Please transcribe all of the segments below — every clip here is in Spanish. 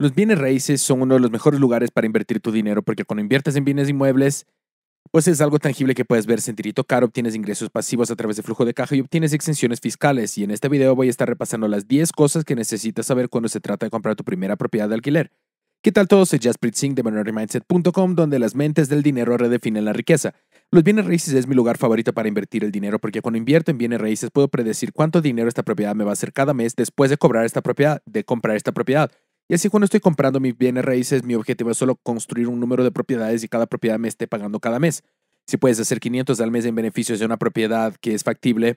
Los bienes raíces son uno de los mejores lugares para invertir tu dinero porque cuando inviertes en bienes inmuebles, pues es algo tangible que puedes ver, sentir y tocar, obtienes ingresos pasivos a través de flujo de caja y obtienes exenciones fiscales. Y en este video voy a estar repasando las 10 cosas que necesitas saber cuando se trata de comprar tu primera propiedad de alquiler. ¿Qué tal todos? Soy Jaspreet Singh de MinorityMindset.com, donde las mentes del dinero redefinen la riqueza. Los bienes raíces es mi lugar favorito para invertir el dinero porque cuando invierto en bienes raíces puedo predecir cuánto dinero esta propiedad me va a hacer cada mes después de cobrar esta propiedad, de comprar esta propiedad. Y así cuando estoy comprando mis bienes raíces, mi objetivo es solo construir un número de propiedades y cada propiedad me esté pagando cada mes. Si puedes hacer 500 al mes en beneficios de una propiedad que es factible,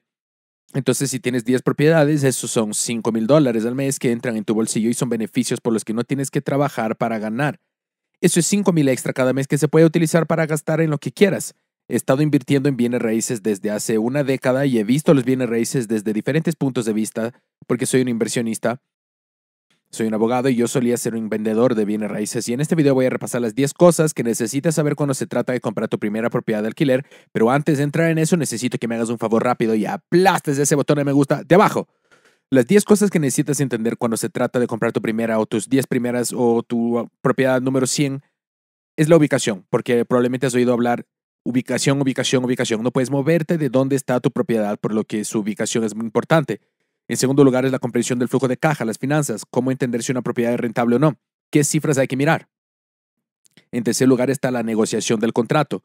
entonces si tienes 10 propiedades, esos son 5 mil dólares al mes que entran en tu bolsillo y son beneficios por los que no tienes que trabajar para ganar. Eso es 5 mil extra cada mes que se puede utilizar para gastar en lo que quieras. He estado invirtiendo en bienes raíces desde hace una década y he visto los bienes raíces desde diferentes puntos de vista porque soy un inversionista soy un abogado y yo solía ser un vendedor de bienes raíces y en este video voy a repasar las 10 cosas que necesitas saber cuando se trata de comprar tu primera propiedad de alquiler, pero antes de entrar en eso necesito que me hagas un favor rápido y aplastes ese botón de me gusta de abajo. Las 10 cosas que necesitas entender cuando se trata de comprar tu primera o tus 10 primeras o tu propiedad número 100 es la ubicación, porque probablemente has oído hablar ubicación, ubicación, ubicación. No puedes moverte de dónde está tu propiedad, por lo que su ubicación es muy importante. En segundo lugar es la comprensión del flujo de caja, las finanzas, cómo entender si una propiedad es rentable o no, qué cifras hay que mirar. En tercer lugar está la negociación del contrato,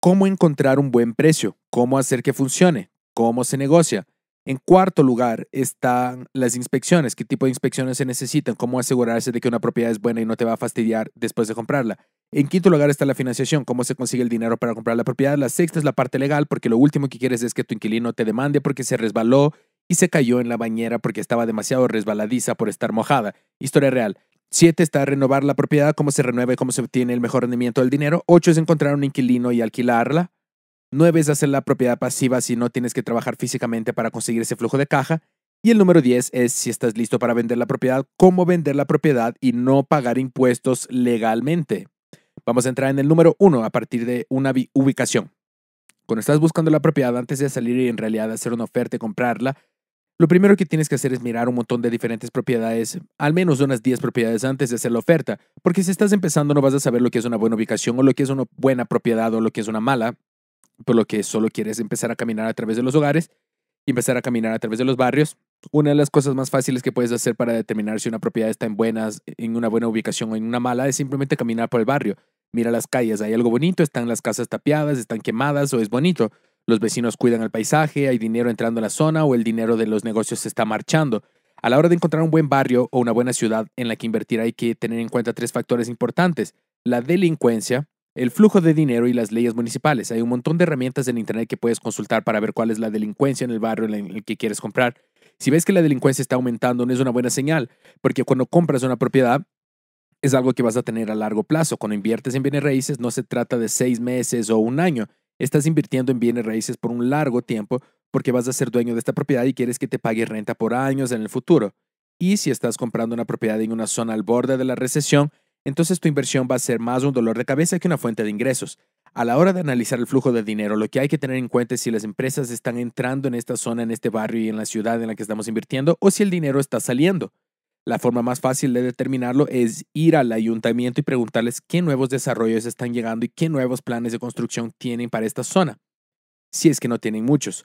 cómo encontrar un buen precio, cómo hacer que funcione, cómo se negocia. En cuarto lugar están las inspecciones, qué tipo de inspecciones se necesitan, cómo asegurarse de que una propiedad es buena y no te va a fastidiar después de comprarla. En quinto lugar está la financiación, cómo se consigue el dinero para comprar la propiedad. La sexta es la parte legal, porque lo último que quieres es que tu inquilino te demande porque se resbaló y se cayó en la bañera porque estaba demasiado resbaladiza por estar mojada. Historia real. 7 está renovar la propiedad, cómo se renueva y cómo se obtiene el mejor rendimiento del dinero. 8 es encontrar un inquilino y alquilarla. 9 es hacer la propiedad pasiva si no tienes que trabajar físicamente para conseguir ese flujo de caja. Y el número 10 es si estás listo para vender la propiedad, cómo vender la propiedad y no pagar impuestos legalmente. Vamos a entrar en el número 1 a partir de una ubicación. Cuando estás buscando la propiedad antes de salir y en realidad hacer una oferta y comprarla, lo primero que tienes que hacer es mirar un montón de diferentes propiedades, al menos unas 10 propiedades antes de hacer la oferta, porque si estás empezando no vas a saber lo que es una buena ubicación o lo que es una buena propiedad o lo que es una mala, por lo que solo quieres empezar a caminar a través de los hogares y empezar a caminar a través de los barrios. Una de las cosas más fáciles que puedes hacer para determinar si una propiedad está en buenas, en una buena ubicación o en una mala es simplemente caminar por el barrio. Mira las calles, hay algo bonito, están las casas tapiadas, están quemadas o es bonito. Los vecinos cuidan el paisaje, hay dinero entrando en la zona o el dinero de los negocios se está marchando. A la hora de encontrar un buen barrio o una buena ciudad en la que invertir hay que tener en cuenta tres factores importantes. La delincuencia, el flujo de dinero y las leyes municipales. Hay un montón de herramientas en Internet que puedes consultar para ver cuál es la delincuencia en el barrio en el que quieres comprar. Si ves que la delincuencia está aumentando, no es una buena señal, porque cuando compras una propiedad, es algo que vas a tener a largo plazo. Cuando inviertes en bienes raíces, no se trata de seis meses o un año, Estás invirtiendo en bienes raíces por un largo tiempo porque vas a ser dueño de esta propiedad y quieres que te pague renta por años en el futuro. Y si estás comprando una propiedad en una zona al borde de la recesión, entonces tu inversión va a ser más un dolor de cabeza que una fuente de ingresos. A la hora de analizar el flujo de dinero, lo que hay que tener en cuenta es si las empresas están entrando en esta zona, en este barrio y en la ciudad en la que estamos invirtiendo, o si el dinero está saliendo. La forma más fácil de determinarlo es ir al ayuntamiento y preguntarles qué nuevos desarrollos están llegando y qué nuevos planes de construcción tienen para esta zona, si es que no tienen muchos.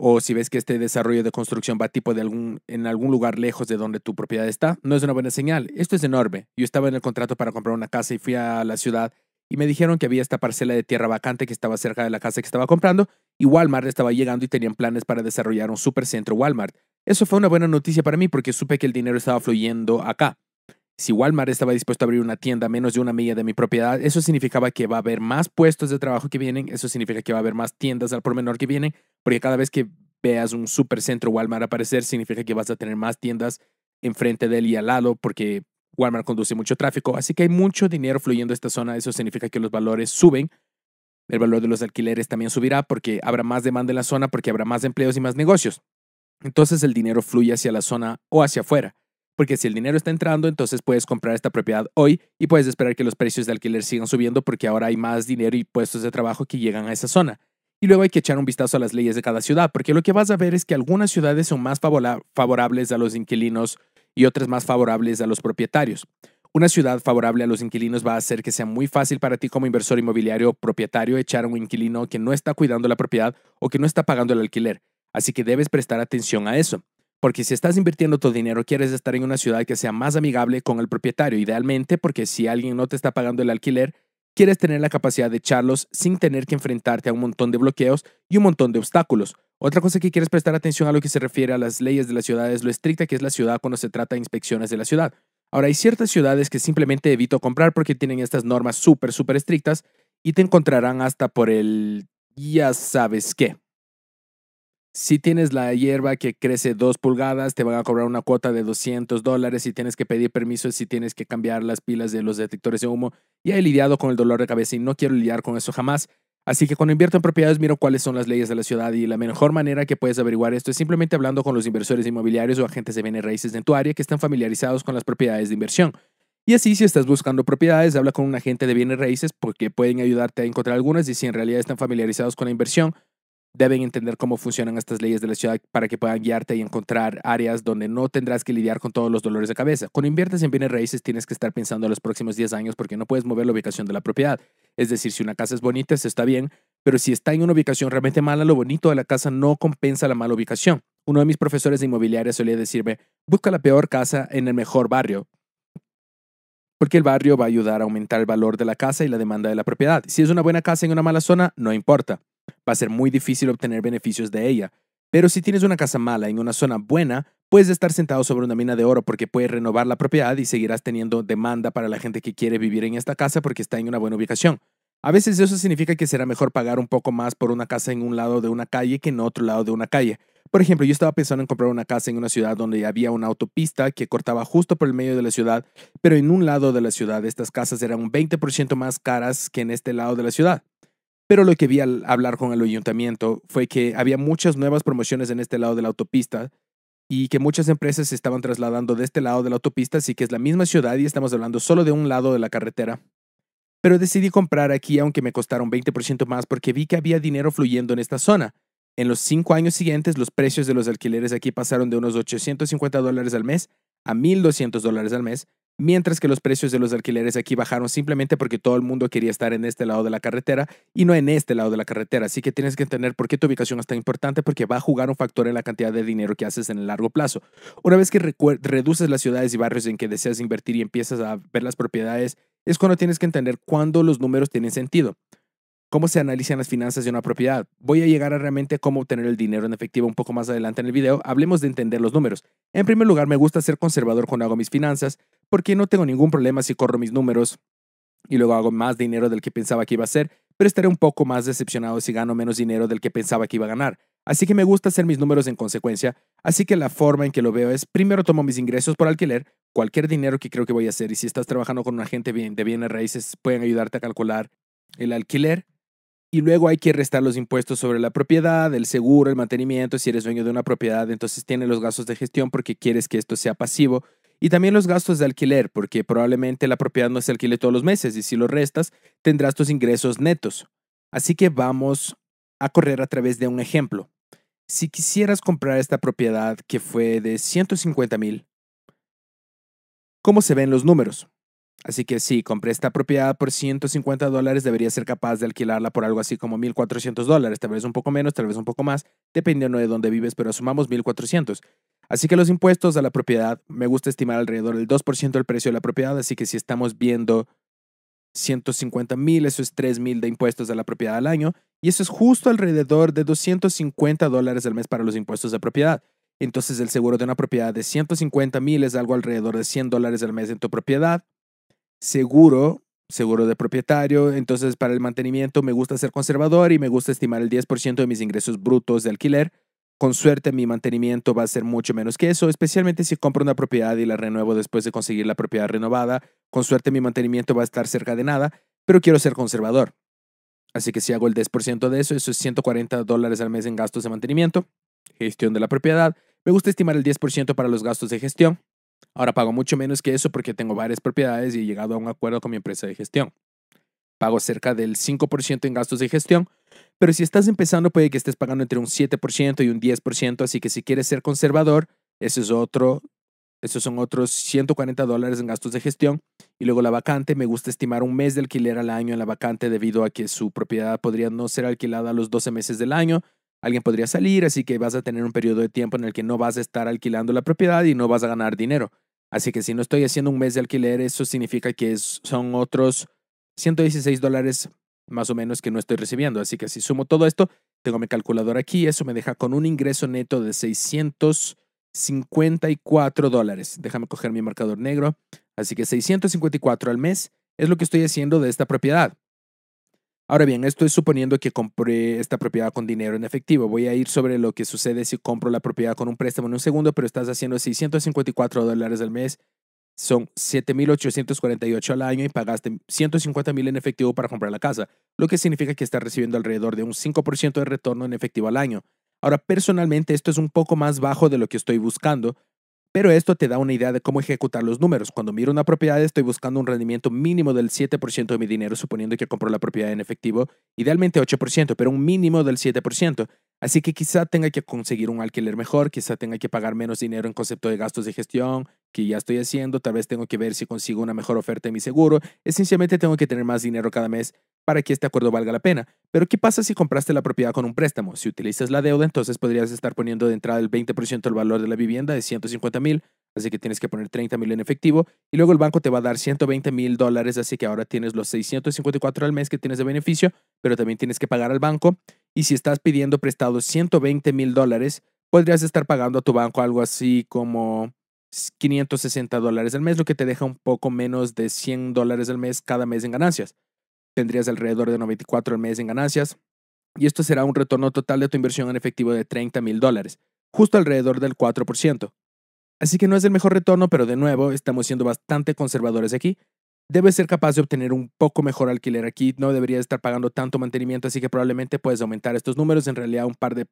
O si ves que este desarrollo de construcción va tipo de algún, en algún lugar lejos de donde tu propiedad está, no es una buena señal. Esto es enorme. Yo estaba en el contrato para comprar una casa y fui a la ciudad y me dijeron que había esta parcela de tierra vacante que estaba cerca de la casa que estaba comprando y Walmart estaba llegando y tenían planes para desarrollar un supercentro Walmart. Eso fue una buena noticia para mí porque supe que el dinero estaba fluyendo acá. Si Walmart estaba dispuesto a abrir una tienda menos de una milla de mi propiedad, eso significaba que va a haber más puestos de trabajo que vienen, eso significa que va a haber más tiendas al por menor que vienen, porque cada vez que veas un supercentro Walmart aparecer, significa que vas a tener más tiendas enfrente de él y al lado, porque Walmart conduce mucho tráfico, así que hay mucho dinero fluyendo a esta zona, eso significa que los valores suben, el valor de los alquileres también subirá porque habrá más demanda en la zona, porque habrá más empleos y más negocios entonces el dinero fluye hacia la zona o hacia afuera. Porque si el dinero está entrando, entonces puedes comprar esta propiedad hoy y puedes esperar que los precios de alquiler sigan subiendo porque ahora hay más dinero y puestos de trabajo que llegan a esa zona. Y luego hay que echar un vistazo a las leyes de cada ciudad, porque lo que vas a ver es que algunas ciudades son más favorables a los inquilinos y otras más favorables a los propietarios. Una ciudad favorable a los inquilinos va a hacer que sea muy fácil para ti como inversor inmobiliario o propietario echar a un inquilino que no está cuidando la propiedad o que no está pagando el alquiler. Así que debes prestar atención a eso, porque si estás invirtiendo tu dinero quieres estar en una ciudad que sea más amigable con el propietario, idealmente porque si alguien no te está pagando el alquiler, quieres tener la capacidad de echarlos sin tener que enfrentarte a un montón de bloqueos y un montón de obstáculos. Otra cosa que quieres prestar atención a lo que se refiere a las leyes de la ciudad es lo estricta que es la ciudad cuando se trata de inspecciones de la ciudad. Ahora, hay ciertas ciudades que simplemente evito comprar porque tienen estas normas súper, súper estrictas y te encontrarán hasta por el ya sabes qué. Si tienes la hierba que crece dos pulgadas, te van a cobrar una cuota de 200 dólares. y tienes que pedir permiso, si tienes que cambiar las pilas de los detectores de humo. Ya he lidiado con el dolor de cabeza y no quiero lidiar con eso jamás. Así que cuando invierto en propiedades miro cuáles son las leyes de la ciudad y la mejor manera que puedes averiguar esto es simplemente hablando con los inversores inmobiliarios o agentes de bienes raíces en tu área que están familiarizados con las propiedades de inversión. Y así si estás buscando propiedades, habla con un agente de bienes raíces porque pueden ayudarte a encontrar algunas y si en realidad están familiarizados con la inversión, deben entender cómo funcionan estas leyes de la ciudad para que puedan guiarte y encontrar áreas donde no tendrás que lidiar con todos los dolores de cabeza. Cuando inviertes en bienes raíces tienes que estar pensando en los próximos 10 años porque no puedes mover la ubicación de la propiedad. Es decir, si una casa es bonita, se está bien, pero si está en una ubicación realmente mala, lo bonito de la casa no compensa la mala ubicación. Uno de mis profesores de inmobiliaria solía decirme, busca la peor casa en el mejor barrio, porque el barrio va a ayudar a aumentar el valor de la casa y la demanda de la propiedad. Si es una buena casa en una mala zona, no importa va a ser muy difícil obtener beneficios de ella. Pero si tienes una casa mala en una zona buena, puedes estar sentado sobre una mina de oro porque puedes renovar la propiedad y seguirás teniendo demanda para la gente que quiere vivir en esta casa porque está en una buena ubicación. A veces eso significa que será mejor pagar un poco más por una casa en un lado de una calle que en otro lado de una calle. Por ejemplo, yo estaba pensando en comprar una casa en una ciudad donde había una autopista que cortaba justo por el medio de la ciudad, pero en un lado de la ciudad estas casas eran un 20% más caras que en este lado de la ciudad. Pero lo que vi al hablar con el ayuntamiento fue que había muchas nuevas promociones en este lado de la autopista y que muchas empresas se estaban trasladando de este lado de la autopista, así que es la misma ciudad y estamos hablando solo de un lado de la carretera. Pero decidí comprar aquí aunque me costaron 20% más porque vi que había dinero fluyendo en esta zona. En los cinco años siguientes, los precios de los alquileres aquí pasaron de unos 850 dólares al mes a 1.200 dólares al mes, mientras que los precios de los alquileres aquí bajaron simplemente porque todo el mundo quería estar en este lado de la carretera y no en este lado de la carretera. Así que tienes que entender por qué tu ubicación es tan importante porque va a jugar un factor en la cantidad de dinero que haces en el largo plazo. Una vez que reduces las ciudades y barrios en que deseas invertir y empiezas a ver las propiedades, es cuando tienes que entender cuándo los números tienen sentido cómo se analizan las finanzas de una propiedad. Voy a llegar a realmente cómo obtener el dinero en efectivo un poco más adelante en el video. Hablemos de entender los números. En primer lugar, me gusta ser conservador cuando hago mis finanzas, porque no tengo ningún problema si corro mis números y luego hago más dinero del que pensaba que iba a ser, pero estaré un poco más decepcionado si gano menos dinero del que pensaba que iba a ganar. Así que me gusta hacer mis números en consecuencia, así que la forma en que lo veo es, primero tomo mis ingresos por alquiler, cualquier dinero que creo que voy a hacer, y si estás trabajando con un agente de bienes raíces, pueden ayudarte a calcular el alquiler, y luego hay que restar los impuestos sobre la propiedad, el seguro, el mantenimiento, si eres dueño de una propiedad, entonces tiene los gastos de gestión porque quieres que esto sea pasivo, y también los gastos de alquiler, porque probablemente la propiedad no se alquile todos los meses, y si lo restas, tendrás tus ingresos netos. Así que vamos a correr a través de un ejemplo. Si quisieras comprar esta propiedad que fue de 150 mil, ¿cómo se ven los números? Así que si compré esta propiedad por 150 dólares, debería ser capaz de alquilarla por algo así como 1.400 dólares, tal vez un poco menos, tal vez un poco más, dependiendo de dónde vives, pero asumamos 1.400. Así que los impuestos a la propiedad, me gusta estimar alrededor del 2% del precio de la propiedad, así que si estamos viendo 150 mil, eso es 3 mil de impuestos a la propiedad al año, y eso es justo alrededor de 250 dólares al mes para los impuestos de propiedad. Entonces el seguro de una propiedad de 150 mil es algo alrededor de 100 dólares al mes en tu propiedad seguro, seguro de propietario, entonces para el mantenimiento me gusta ser conservador y me gusta estimar el 10% de mis ingresos brutos de alquiler. Con suerte mi mantenimiento va a ser mucho menos que eso, especialmente si compro una propiedad y la renuevo después de conseguir la propiedad renovada. Con suerte mi mantenimiento va a estar cerca de nada, pero quiero ser conservador. Así que si hago el 10% de eso, eso es 140 dólares al mes en gastos de mantenimiento, gestión de la propiedad. Me gusta estimar el 10% para los gastos de gestión. Ahora pago mucho menos que eso porque tengo varias propiedades y he llegado a un acuerdo con mi empresa de gestión. Pago cerca del 5% en gastos de gestión, pero si estás empezando puede que estés pagando entre un 7% y un 10%, así que si quieres ser conservador, eso es otro esos son otros 140 dólares en gastos de gestión. Y luego la vacante, me gusta estimar un mes de alquiler al año en la vacante debido a que su propiedad podría no ser alquilada a los 12 meses del año, alguien podría salir, así que vas a tener un periodo de tiempo en el que no vas a estar alquilando la propiedad y no vas a ganar dinero. Así que si no estoy haciendo un mes de alquiler, eso significa que son otros 116 dólares más o menos que no estoy recibiendo. Así que si sumo todo esto, tengo mi calculador aquí, eso me deja con un ingreso neto de 654 dólares. Déjame coger mi marcador negro. Así que 654 al mes es lo que estoy haciendo de esta propiedad. Ahora bien, esto es suponiendo que compré esta propiedad con dinero en efectivo. Voy a ir sobre lo que sucede si compro la propiedad con un préstamo en un segundo, pero estás haciendo 654 dólares al mes. Son 7.848 al año y pagaste 150.000 en efectivo para comprar la casa, lo que significa que estás recibiendo alrededor de un 5% de retorno en efectivo al año. Ahora, personalmente, esto es un poco más bajo de lo que estoy buscando, pero esto te da una idea de cómo ejecutar los números. Cuando miro una propiedad estoy buscando un rendimiento mínimo del 7% de mi dinero, suponiendo que compro la propiedad en efectivo, idealmente 8%, pero un mínimo del 7%. Así que quizá tenga que conseguir un alquiler mejor, quizá tenga que pagar menos dinero en concepto de gastos de gestión, que ya estoy haciendo, tal vez tengo que ver si consigo una mejor oferta de mi seguro, esencialmente tengo que tener más dinero cada mes para que este acuerdo valga la pena. Pero ¿qué pasa si compraste la propiedad con un préstamo? Si utilizas la deuda, entonces podrías estar poniendo de entrada el 20% del valor de la vivienda de 150 mil, así que tienes que poner 30 mil en efectivo y luego el banco te va a dar 120 mil dólares, así que ahora tienes los 654 al mes que tienes de beneficio, pero también tienes que pagar al banco y si estás pidiendo prestado 120 mil dólares, podrías estar pagando a tu banco algo así como 560 dólares al mes, lo que te deja un poco menos de 100 dólares al mes cada mes en ganancias tendrías alrededor de 94 al mes en ganancias y esto será un retorno total de tu inversión en efectivo de 30 mil dólares, justo alrededor del 4%. Así que no es el mejor retorno, pero de nuevo estamos siendo bastante conservadores aquí. Debes ser capaz de obtener un poco mejor alquiler aquí, no deberías estar pagando tanto mantenimiento, así que probablemente puedes aumentar estos números en realidad un par de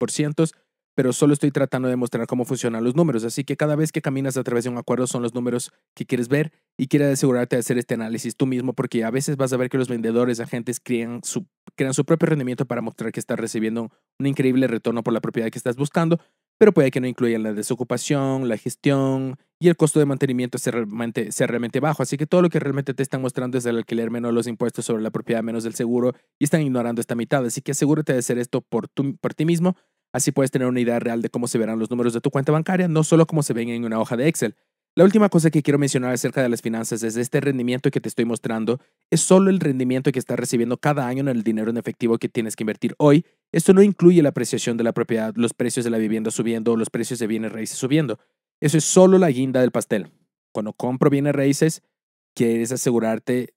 por cientos pero solo estoy tratando de mostrar cómo funcionan los números, así que cada vez que caminas a través de un acuerdo son los números que quieres ver y quieres asegurarte de hacer este análisis tú mismo porque a veces vas a ver que los vendedores, agentes crean su, crean su propio rendimiento para mostrar que estás recibiendo un increíble retorno por la propiedad que estás buscando, pero puede que no incluyan la desocupación, la gestión y el costo de mantenimiento sea realmente, realmente bajo. Así que todo lo que realmente te están mostrando es el alquiler menos los impuestos sobre la propiedad menos el seguro y están ignorando esta mitad. Así que asegúrate de hacer esto por, por ti mismo Así puedes tener una idea real de cómo se verán los números de tu cuenta bancaria, no solo como se ven en una hoja de Excel. La última cosa que quiero mencionar acerca de las finanzas es este rendimiento que te estoy mostrando. Es solo el rendimiento que estás recibiendo cada año en el dinero en efectivo que tienes que invertir hoy. Esto no incluye la apreciación de la propiedad, los precios de la vivienda subiendo los precios de bienes raíces subiendo. Eso es solo la guinda del pastel. Cuando compro bienes raíces, quieres asegurarte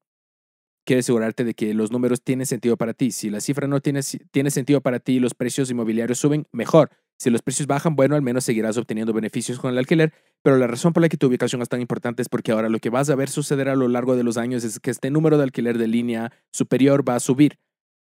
quiere asegurarte de que los números tienen sentido para ti. Si la cifra no tiene, tiene sentido para ti y los precios inmobiliarios suben, mejor. Si los precios bajan, bueno, al menos seguirás obteniendo beneficios con el alquiler, pero la razón por la que tu ubicación es tan importante es porque ahora lo que vas a ver suceder a lo largo de los años es que este número de alquiler de línea superior va a subir,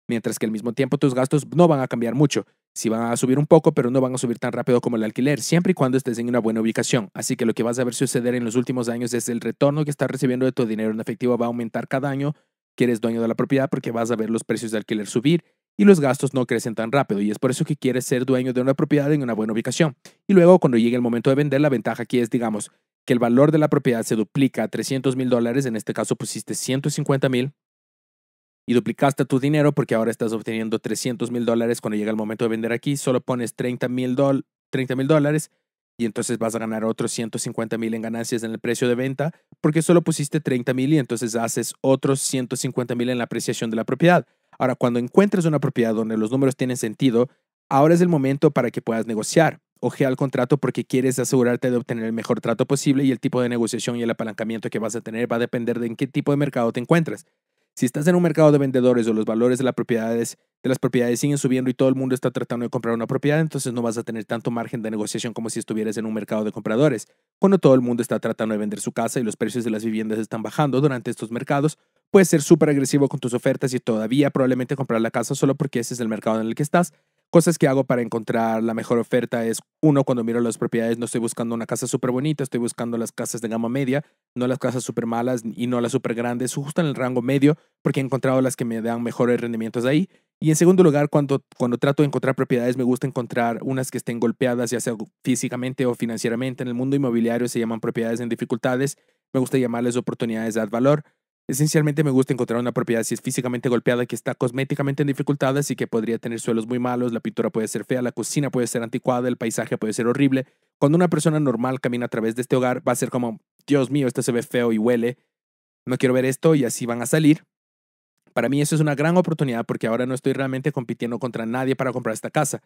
mientras que al mismo tiempo tus gastos no van a cambiar mucho. Si sí van a subir un poco, pero no van a subir tan rápido como el alquiler, siempre y cuando estés en una buena ubicación. Así que lo que vas a ver suceder en los últimos años es el retorno que estás recibiendo de tu dinero en efectivo va a aumentar cada año Quieres dueño de la propiedad porque vas a ver los precios de alquiler subir y los gastos no crecen tan rápido y es por eso que quieres ser dueño de una propiedad en una buena ubicación. Y luego cuando llegue el momento de vender, la ventaja aquí es, digamos, que el valor de la propiedad se duplica a 300 mil dólares, en este caso pusiste 150 mil y duplicaste tu dinero porque ahora estás obteniendo 300 mil dólares cuando llega el momento de vender aquí, solo pones 30 mil dólares y entonces vas a ganar otros 150 mil en ganancias en el precio de venta porque solo pusiste 30 mil y entonces haces otros 150 mil en la apreciación de la propiedad. Ahora, cuando encuentres una propiedad donde los números tienen sentido, ahora es el momento para que puedas negociar. Ojea el contrato porque quieres asegurarte de obtener el mejor trato posible y el tipo de negociación y el apalancamiento que vas a tener va a depender de en qué tipo de mercado te encuentras. Si estás en un mercado de vendedores o los valores de las propiedades de las propiedades siguen subiendo y todo el mundo está tratando de comprar una propiedad, entonces no vas a tener tanto margen de negociación como si estuvieras en un mercado de compradores. Cuando todo el mundo está tratando de vender su casa y los precios de las viviendas están bajando durante estos mercados, puedes ser súper agresivo con tus ofertas y todavía probablemente comprar la casa solo porque ese es el mercado en el que estás. Cosas que hago para encontrar la mejor oferta es, uno, cuando miro las propiedades no estoy buscando una casa súper bonita, estoy buscando las casas de gama media, no las casas súper malas y no las súper grandes, justo en el rango medio, porque he encontrado las que me dan mejores rendimientos ahí. Y en segundo lugar, cuando, cuando trato de encontrar propiedades, me gusta encontrar unas que estén golpeadas, ya sea físicamente o financieramente. En el mundo inmobiliario se llaman propiedades en dificultades. Me gusta llamarles oportunidades de dar valor. Esencialmente me gusta encontrar una propiedad si es físicamente golpeada, que está cosméticamente en dificultades y que podría tener suelos muy malos, la pintura puede ser fea, la cocina puede ser anticuada, el paisaje puede ser horrible. Cuando una persona normal camina a través de este hogar, va a ser como, Dios mío, esto se ve feo y huele, no quiero ver esto y así van a salir. Para mí eso es una gran oportunidad porque ahora no estoy realmente compitiendo contra nadie para comprar esta casa.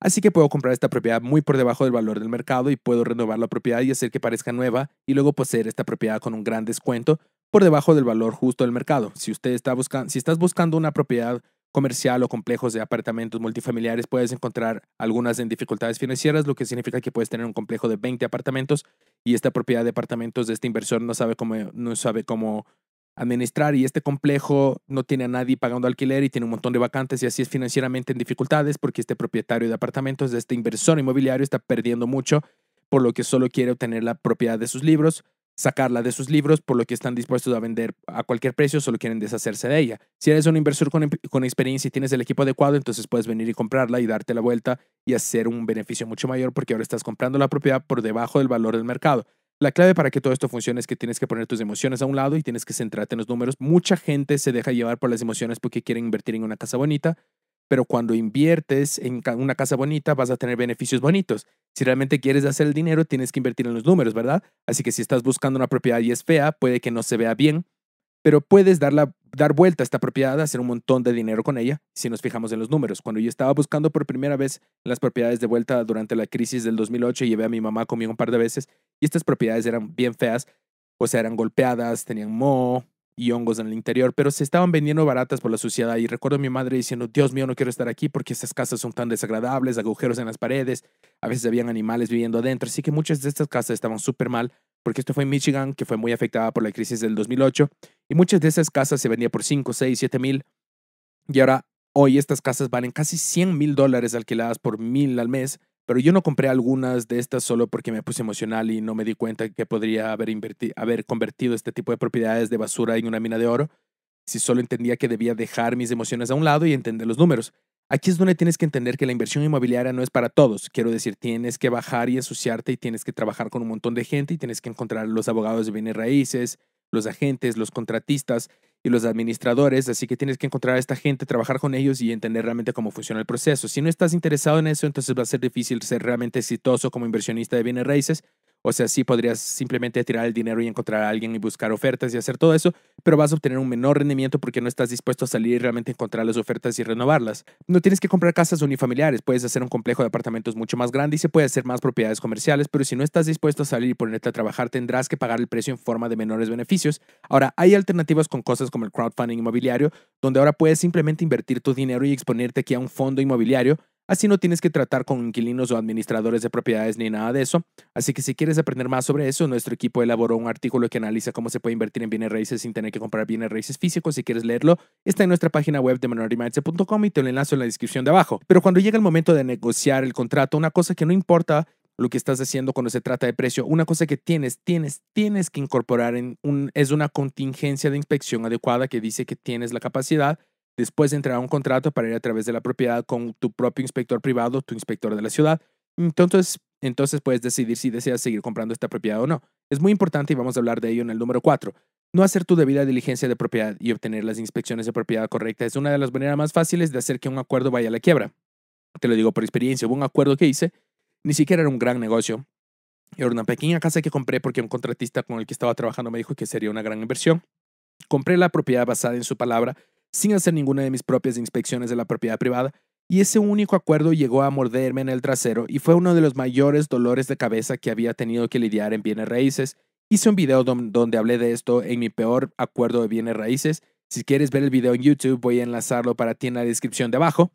Así que puedo comprar esta propiedad muy por debajo del valor del mercado y puedo renovar la propiedad y hacer que parezca nueva y luego poseer esta propiedad con un gran descuento por debajo del valor justo del mercado. Si usted está buscando, si estás buscando una propiedad comercial o complejos de apartamentos multifamiliares, puedes encontrar algunas en dificultades financieras, lo que significa que puedes tener un complejo de 20 apartamentos y esta propiedad de apartamentos de este inversor no sabe cómo, no sabe cómo administrar y este complejo no tiene a nadie pagando alquiler y tiene un montón de vacantes y así es financieramente en dificultades porque este propietario de apartamentos, este inversor inmobiliario está perdiendo mucho por lo que solo quiere obtener la propiedad de sus libros, sacarla de sus libros, por lo que están dispuestos a vender a cualquier precio, solo quieren deshacerse de ella. Si eres un inversor con, con experiencia y tienes el equipo adecuado, entonces puedes venir y comprarla y darte la vuelta y hacer un beneficio mucho mayor porque ahora estás comprando la propiedad por debajo del valor del mercado. La clave para que todo esto funcione es que tienes que poner tus emociones a un lado y tienes que centrarte en los números. Mucha gente se deja llevar por las emociones porque quiere invertir en una casa bonita, pero cuando inviertes en una casa bonita vas a tener beneficios bonitos. Si realmente quieres hacer el dinero, tienes que invertir en los números, ¿verdad? Así que si estás buscando una propiedad y es fea, puede que no se vea bien, pero puedes darla, dar vuelta a esta propiedad, hacer un montón de dinero con ella, si nos fijamos en los números. Cuando yo estaba buscando por primera vez las propiedades de vuelta durante la crisis del 2008, llevé a mi mamá conmigo un par de veces y estas propiedades eran bien feas, o sea, eran golpeadas, tenían moho y hongos en el interior, pero se estaban vendiendo baratas por la suciedad y recuerdo a mi madre diciendo, Dios mío, no quiero estar aquí porque estas casas son tan desagradables, agujeros en las paredes, a veces habían animales viviendo adentro, así que muchas de estas casas estaban súper mal porque esto fue en Michigan, que fue muy afectada por la crisis del 2008, y muchas de esas casas se vendían por 5, 6, 7 mil, y ahora hoy estas casas valen casi 100 mil dólares alquiladas por mil al mes, pero yo no compré algunas de estas solo porque me puse emocional y no me di cuenta que podría haber, haber convertido este tipo de propiedades de basura en una mina de oro, si solo entendía que debía dejar mis emociones a un lado y entender los números. Aquí es donde tienes que entender que la inversión inmobiliaria no es para todos. Quiero decir, tienes que bajar y asociarte y tienes que trabajar con un montón de gente y tienes que encontrar los abogados de bienes raíces, los agentes, los contratistas y los administradores. Así que tienes que encontrar a esta gente, trabajar con ellos y entender realmente cómo funciona el proceso. Si no estás interesado en eso, entonces va a ser difícil ser realmente exitoso como inversionista de bienes raíces o sea, sí podrías simplemente tirar el dinero y encontrar a alguien y buscar ofertas y hacer todo eso, pero vas a obtener un menor rendimiento porque no estás dispuesto a salir y realmente encontrar las ofertas y renovarlas. No tienes que comprar casas unifamiliares, puedes hacer un complejo de apartamentos mucho más grande y se puede hacer más propiedades comerciales, pero si no estás dispuesto a salir y ponerte a trabajar, tendrás que pagar el precio en forma de menores beneficios. Ahora, hay alternativas con cosas como el crowdfunding inmobiliario, donde ahora puedes simplemente invertir tu dinero y exponerte aquí a un fondo inmobiliario Así no tienes que tratar con inquilinos o administradores de propiedades ni nada de eso. Así que si quieres aprender más sobre eso, nuestro equipo elaboró un artículo que analiza cómo se puede invertir en bienes raíces sin tener que comprar bienes raíces físicos. Si quieres leerlo, está en nuestra página web de minoritymindset.com y te lo enlazo en la descripción de abajo. Pero cuando llega el momento de negociar el contrato, una cosa que no importa lo que estás haciendo cuando se trata de precio. Una cosa que tienes, tienes, tienes que incorporar en un, es una contingencia de inspección adecuada que dice que tienes la capacidad Después a un contrato para ir a través de la propiedad con tu propio inspector privado, tu inspector de la ciudad. Entonces, entonces puedes decidir si deseas seguir comprando esta propiedad o no. Es muy importante y vamos a hablar de ello en el número cuatro. No hacer tu debida diligencia de propiedad y obtener las inspecciones de propiedad correcta es una de las maneras más fáciles de hacer que un acuerdo vaya a la quiebra. Te lo digo por experiencia, hubo un acuerdo que hice, ni siquiera era un gran negocio. Era una pequeña casa que compré porque un contratista con el que estaba trabajando me dijo que sería una gran inversión. Compré la propiedad basada en su palabra sin hacer ninguna de mis propias inspecciones de la propiedad privada, y ese único acuerdo llegó a morderme en el trasero y fue uno de los mayores dolores de cabeza que había tenido que lidiar en bienes raíces. Hice un video donde hablé de esto en mi peor acuerdo de bienes raíces. Si quieres ver el video en YouTube, voy a enlazarlo para ti en la descripción de abajo.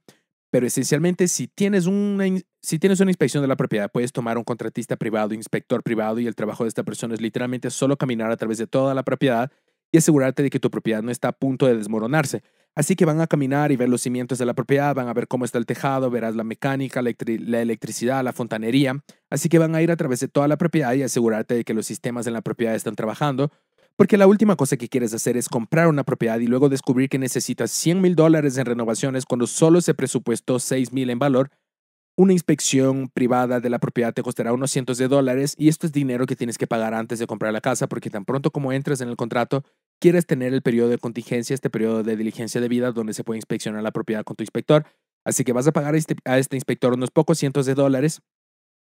Pero esencialmente, si tienes, una, si tienes una inspección de la propiedad, puedes tomar un contratista privado, inspector privado, y el trabajo de esta persona es literalmente solo caminar a través de toda la propiedad y asegurarte de que tu propiedad no está a punto de desmoronarse. Así que van a caminar y ver los cimientos de la propiedad, van a ver cómo está el tejado, verás la mecánica, la, electricidad, la fontanería. Así que van a ir a través de toda la propiedad y asegurarte de que los sistemas en la propiedad están trabajando. Porque la última cosa que quieres hacer es comprar una propiedad y luego descubrir que necesitas 100 mil dólares en renovaciones cuando solo se presupuestó 6 mil en valor una inspección privada de la propiedad te costará unos cientos de dólares y esto es dinero que tienes que pagar antes de comprar la casa porque tan pronto como entras en el contrato, quieres tener el periodo de contingencia, este periodo de diligencia de vida donde se puede inspeccionar la propiedad con tu inspector. Así que vas a pagar a este, a este inspector unos pocos cientos de dólares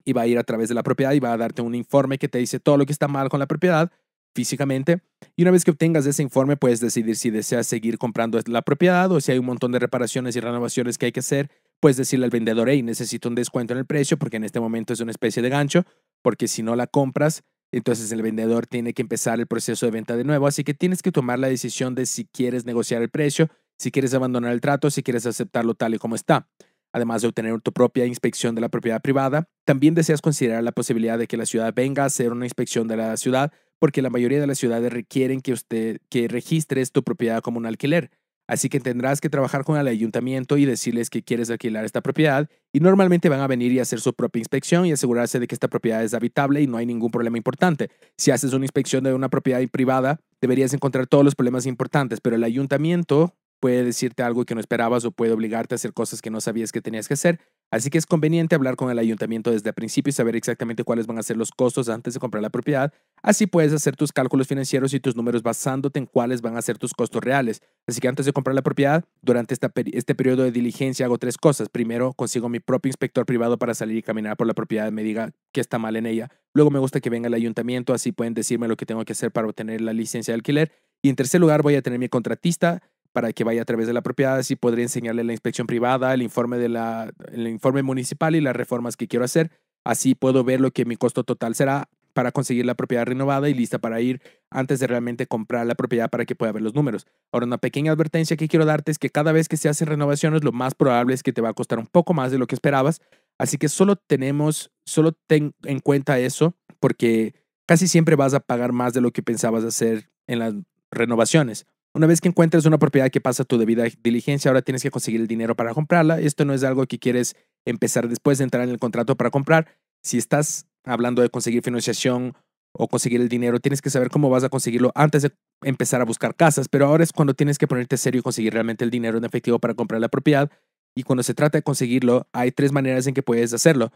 y va a ir a través de la propiedad y va a darte un informe que te dice todo lo que está mal con la propiedad físicamente. Y una vez que obtengas ese informe, puedes decidir si deseas seguir comprando la propiedad o si hay un montón de reparaciones y renovaciones que hay que hacer pues decirle al vendedor, hey, necesito un descuento en el precio porque en este momento es una especie de gancho, porque si no la compras, entonces el vendedor tiene que empezar el proceso de venta de nuevo, así que tienes que tomar la decisión de si quieres negociar el precio, si quieres abandonar el trato, si quieres aceptarlo tal y como está. Además de obtener tu propia inspección de la propiedad privada, también deseas considerar la posibilidad de que la ciudad venga a hacer una inspección de la ciudad, porque la mayoría de las ciudades requieren que usted que registres tu propiedad como un alquiler. Así que tendrás que trabajar con el ayuntamiento y decirles que quieres alquilar esta propiedad y normalmente van a venir y hacer su propia inspección y asegurarse de que esta propiedad es habitable y no hay ningún problema importante. Si haces una inspección de una propiedad privada, deberías encontrar todos los problemas importantes, pero el ayuntamiento puede decirte algo que no esperabas o puede obligarte a hacer cosas que no sabías que tenías que hacer, Así que es conveniente hablar con el ayuntamiento desde el principio y saber exactamente cuáles van a ser los costos antes de comprar la propiedad. Así puedes hacer tus cálculos financieros y tus números basándote en cuáles van a ser tus costos reales. Así que antes de comprar la propiedad, durante esta, este periodo de diligencia hago tres cosas. Primero, consigo mi propio inspector privado para salir y caminar por la propiedad y me diga qué está mal en ella. Luego me gusta que venga el ayuntamiento, así pueden decirme lo que tengo que hacer para obtener la licencia de alquiler. Y en tercer lugar, voy a tener mi contratista para que vaya a través de la propiedad, si podría enseñarle la inspección privada, el informe, de la, el informe municipal y las reformas que quiero hacer. Así puedo ver lo que mi costo total será para conseguir la propiedad renovada y lista para ir antes de realmente comprar la propiedad para que pueda ver los números. Ahora, una pequeña advertencia que quiero darte es que cada vez que se hacen renovaciones, lo más probable es que te va a costar un poco más de lo que esperabas. Así que solo tenemos, solo ten en cuenta eso, porque casi siempre vas a pagar más de lo que pensabas hacer en las renovaciones. Una vez que encuentres una propiedad que pasa tu debida diligencia, ahora tienes que conseguir el dinero para comprarla. Esto no es algo que quieres empezar después de entrar en el contrato para comprar. Si estás hablando de conseguir financiación o conseguir el dinero, tienes que saber cómo vas a conseguirlo antes de empezar a buscar casas. Pero ahora es cuando tienes que ponerte serio y conseguir realmente el dinero en efectivo para comprar la propiedad. Y cuando se trata de conseguirlo, hay tres maneras en que puedes hacerlo.